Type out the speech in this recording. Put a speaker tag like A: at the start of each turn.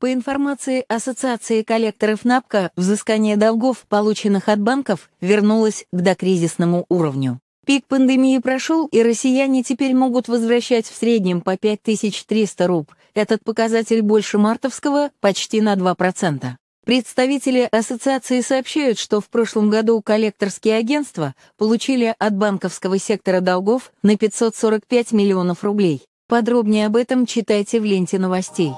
A: По информации Ассоциации коллекторов НАПКО, взыскание долгов, полученных от банков, вернулось к докризисному уровню. Пик пандемии прошел, и россияне теперь могут возвращать в среднем по 5300 руб. Этот показатель больше мартовского почти на 2%. Представители ассоциации сообщают, что в прошлом году коллекторские агентства получили от банковского сектора долгов на 545 миллионов рублей. Подробнее об этом читайте в ленте новостей.